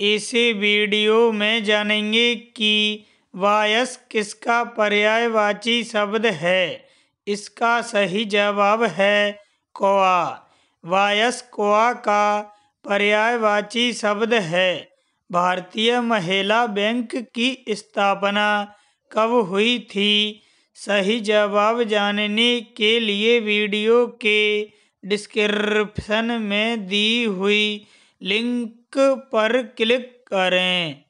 इस वीडियो में जानेंगे कि वायस किसका पर्यायवाची शब्द है इसका सही जवाब है कोआ वायस कोआ का पर्यायवाची शब्द है भारतीय महिला बैंक की स्थापना कब हुई थी सही जवाब जानने के लिए वीडियो के डिस्क्रिप्शन में दी हुई लिंक पर क्लिक करें